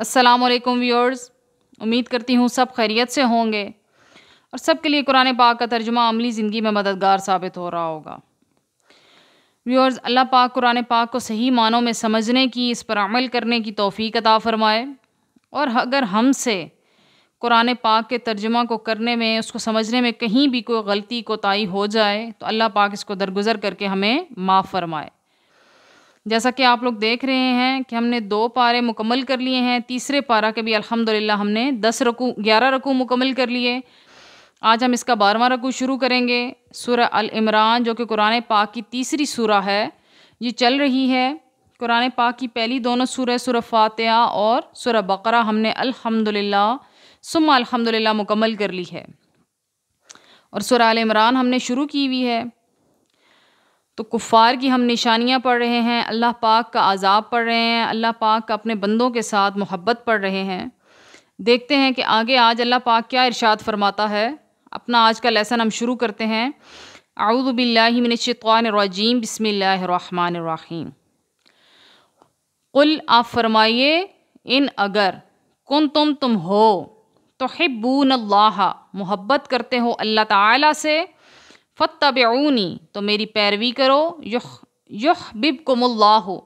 असलकम व्यूअर्स उम्मीद करती हूँ सब खैरियत से होंगे और सब के लिए कुरान पाक का तर्जुमा अमली ज़िंदगी में मददगार साबित हो रहा होगा व्यूअर्स अल्लाह पाक कुरान पाक को सही मानों में समझने की इस पर अमल करने की तोफ़ी अता फ़रमाए और अगर हम से कुरान पाक के तर्जुमा को करने में उसको समझने में कहीं भी कोई गलती कोताही हो जाए तो अल्लाह पाक इसको दरगुजर करके हमें माफ़ फरमाए जैसा कि आप लोग देख रहे हैं कि हमने दो पारे मुकम्मल कर लिए हैं तीसरे पारा के भी अल्हम्दुलिल्लाह हमने दस रकू ग्यारह रकू मुकम्मल कर लिए आज हम इसका बारहवा रकू शुरू करेंगे सूर अल इमरान जो कि कुरान पाक की तीसरी सूरा है ये चल रही है कुरान पाक की पहली दोनों सूर सूर फातह और सूर बकरा हमने अल्हम्दुलिल्लाह सुम्मा अल्हम्दुलिल्लाह मुकम्मल कर ली है और सूर अल इमरान हमने शुरू की हुई है तो कुफ़ार की हम निशानियाँ पढ़ रहे हैं अल्लाह पाक का आज़ाब पढ़ रहे हैं अल्लाह पाक का अपने बंदों के साथ मोहब्बत पढ़ रहे हैं देखते हैं कि आगे आज अल्लाह पाक क्या इरशाद फरमाता है अपना आज का लेसन हम शुरू करते हैं आउदबिल्लिमिनशानरजीम बसमीम कुल आप फरमाइए इन अगर कुन तुम तुम हो तो हिब्बून अल्लाह मोहब्बत करते हो अल्लाह ताला से फ़तबूनी तो मेरी पैरवी करो युह युह बिब कुमल्ला हो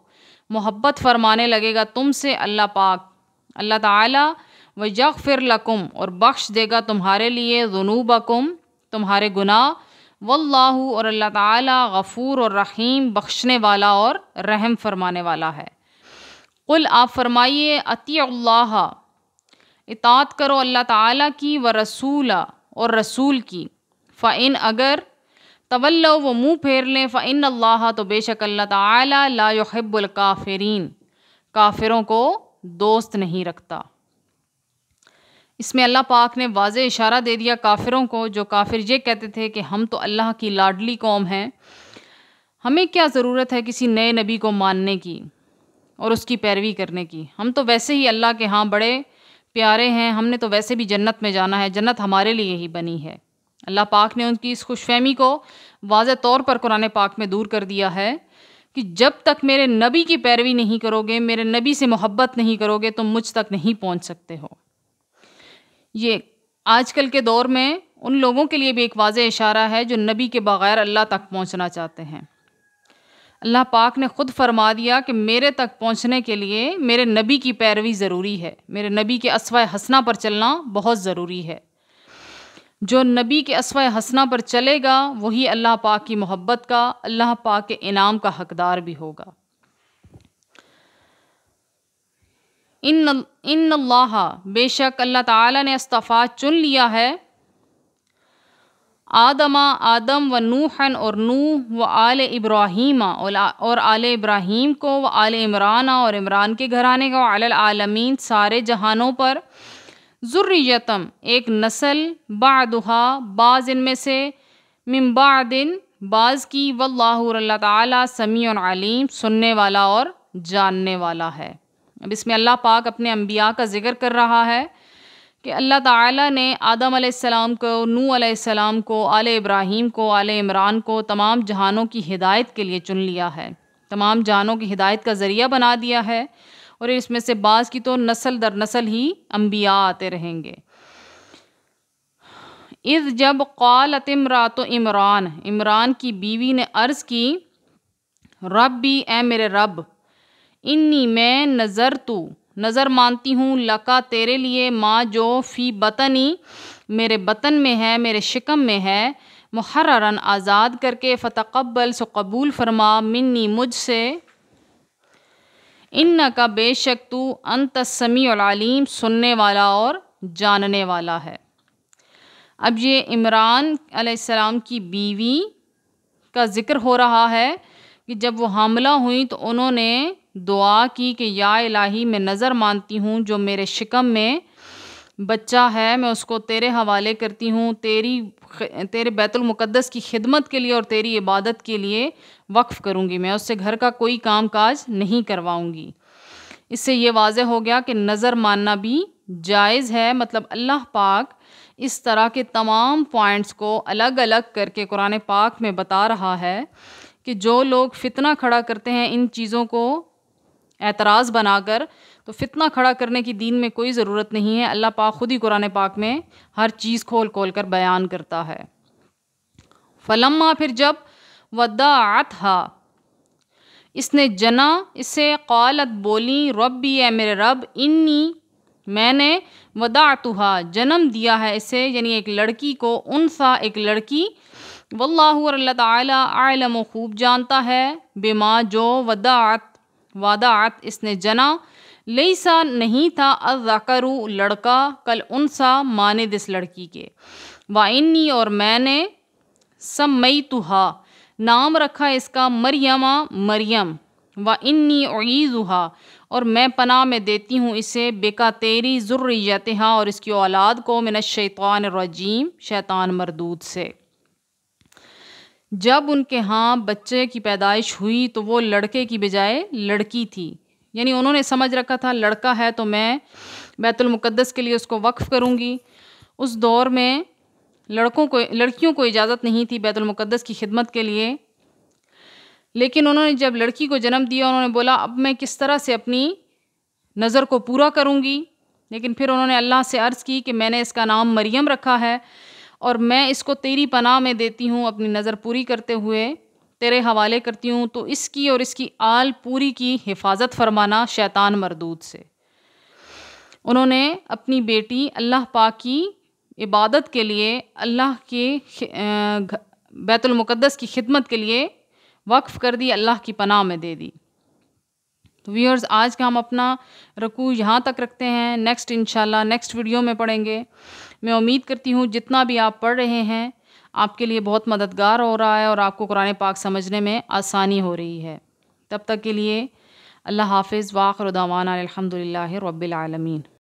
मोहब्बत फरमाने लगेगा तुमसे अल्लाह पाक अल्लाह ताला व यग फिर लकुम और बख्श देगा तुम्हारे लिए जुनूबकुम तुम्हारे गुनाह वल्लाहु और अल्लाह ताला गफ़ूर और रहीम बख्शने वाला और रहम फरमाने वाला है कुल आप फरमाइए अतील्ला इतात करो अल्लाह ताला की व रसूला और रसूल की फ़ाइन अगर तवल्लो वो मुँह फेर लें फ़िन अल्लाह तो बेशक अल्लाह ताला ला युहिब्बुल काफ़िरीन काफिरों को दोस्त नहीं रखता इसमें अल्लाह पाक ने वाज इशारा दे दिया काफिरों को जो काफिर ये कहते थे कि हम तो अल्लाह की लाडली कौम हैं हमें क्या ज़रूरत है किसी नए नबी को मानने की और उसकी पैरवी करने की हम तो वैसे ही अल्लाह के हाँ बड़े प्यारे हैं हमने तो वैसे भी जन्नत में जाना है जन्नत हमारे लिए ही बनी है अल्लाह पाक ने उनकी इस खुशफहमी को वाज तौर पर कुरान पाक में दूर कर दिया है कि जब तक मेरे नबी की पैरवी नहीं करोगे मेरे नबी से मोहब्बत नहीं करोगे तो मुझ तक नहीं पहुंच सकते हो ये आजकल के दौर में उन लोगों के लिए भी एक वाज इशारा है जो नबी के बग़ैर अल्लाह तक पहुंचना चाहते हैं अल्लाह पाक ने ख़ुद फरमा दिया कि मेरे तक पहुंचने के लिए मेरे नबी की पैरवी ज़रूरी है मेरे नबी के असवा हसना पर चलना बहुत ज़रूरी है जो नबी के असवा हसना पर चलेगा वही अल्लाह पाक की मोहब्बत का अल्लाह पाक के इनाम का हकदार भी होगा इन इन अल्लाह बेशक अल्लाह ताला ने इस्तफा चुन लिया है आदमा आदम व नूहन और नूह व आल इब्राहिम और आल इब्राहिम को व आल इमराना और इमरान के घराने आल आलमीन सारे जहानों पर ज़ुर्रियतम एक नस्ल बादुहा बाज़ इनमें से मिम्बादिन बाज़ की वल्ला ताली समी और आलीम सुनने वाला और जानने वाला है अब इसमें अल्लाह पाक अपने अम्बिया का ज़िक्र कर रहा है कि अल्लाह ताला ने आदम आसमाम को नू आसमाम को आले इब्राहिम को आले इमरान को तमाम जहानों की हिदायत के लिए चुन लिया है तमाम जहानों की हिदायत का ज़रिया बना दिया है और इसमें से बाज़ की तो नस्ल दर नस्ल ही अम्बिया आते रहेंगे इस जब क़ालत तो इमरान इमरान की बीवी ने अर्ज़ की रब भी ए मेरे रब इन्नी मैं नज़र तू नज़र मानती हूँ लका तेरे लिए माँ जो फ़ी बतनी मेरे बतन में है मेरे शिकम में है मुहर्रन आज़ाद करके फ़तकबल सो कबूल फरमा मिन्नी मुझसे इन का बेशक तू अंत समी सुनने वाला और जानने वाला है अब ये इमरान आसमाम की बीवी का ज़िक्र हो रहा है कि जब वो हमला हुई तो उन्होंने दुआ की कि या इलाही मैं नज़र मानती हूँ जो मेरे शिकम में बच्चा है मैं उसको तेरे हवाले करती हूँ तेरी तेरे बैतुल मुक़द्दस की खिदमत के लिए और तेरी इबादत के लिए वक्फ़ करूँगी मैं उससे घर का कोई काम काज नहीं करवाऊँगी इससे ये वाज हो गया कि नज़र मानना भी जायज़ है मतलब अल्लाह पाक इस तरह के तमाम पॉइंट्स को अलग अलग करके कुरान पाक में बता रहा है कि जो लोग फितना खड़ा करते हैं इन चीज़ों को एतराज़ बनाकर तो फितना खड़ा करने की दीन में कोई ज़रूरत नहीं है अल्लाह पाक ख़ुद ही कुरान पाक में हर चीज़ खोल खोल कर बयान करता है फलम्मा फिर जब वदात हा इसने जना इसे क़ालत बोली रबी ए मेरे रब इन्नी मैंने वदातुहा जन्म दिया है इसे यानी एक लड़की को उनसा एक लड़की वल्लाहु और अल्लाह ताला आलम खूब जानता है बेमा जो वदात वदात इसने जना लईसा नहीं था अज़ाकरू लड़का कल उनसा माने दिस लड़की के इन्नी और मैंने सम्मई तुहा नाम रखा इसका मरियमा मरियम व इन्नी ईज़ुहा और मैं पनाह में देती हूँ इसे बेका तेरी हाँ और इसकी औलाद को मिन शैतान रजीम शैतान मरदूद से जब उनके हाँ बच्चे की पैदाइश हुई तो वो लड़के की बजाय लड़की थी यानी उन्होंने समझ रखा था लड़का है तो मैं बैतुलमुक़दस के लिए उसको वक्फ़ करूँगी उस दौर में लड़कों को लड़कियों को इजाज़त नहीं थी बैतुलमुक़दस की खिदमत के लिए लेकिन उन्होंने जब लड़की को जन्म दिया उन्होंने बोला अब मैं किस तरह से अपनी नज़र को पूरा करूँगी लेकिन फिर उन्होंने अल्लाह से अर्ज़ की कि मैंने इसका नाम मरियम रखा है और मैं इसको तेरी पनाह में देती हूँ अपनी नज़र पूरी करते हुए तेरे हवाले करती हूँ तो इसकी और इसकी आल पूरी की हिफाजत फरमाना शैतान मरदूद से उन्होंने अपनी बेटी अल्लाह पाक की इबादत के लिए अल्लाह के बैतुलमक़दस की खिदमत के लिए वक्फ़ कर दी अल्लाह की पनाह में दे दी तो व्यूअर्स आज का हम अपना रकू यहाँ तक रखते हैं नेक्स्ट इंशाल्लाह नेक्स्ट वीडियो में पढ़ेंगे मैं उम्मीद करती हूँ जितना भी आप पढ़ रहे हैं आपके लिए बहुत मददगार हो रहा है और आपको कुरान पाक समझने में आसानी हो रही है तब तक के लिए अल्लाह हाफिज़ वाखरदावाना अलहमदिल्ला रबालमीन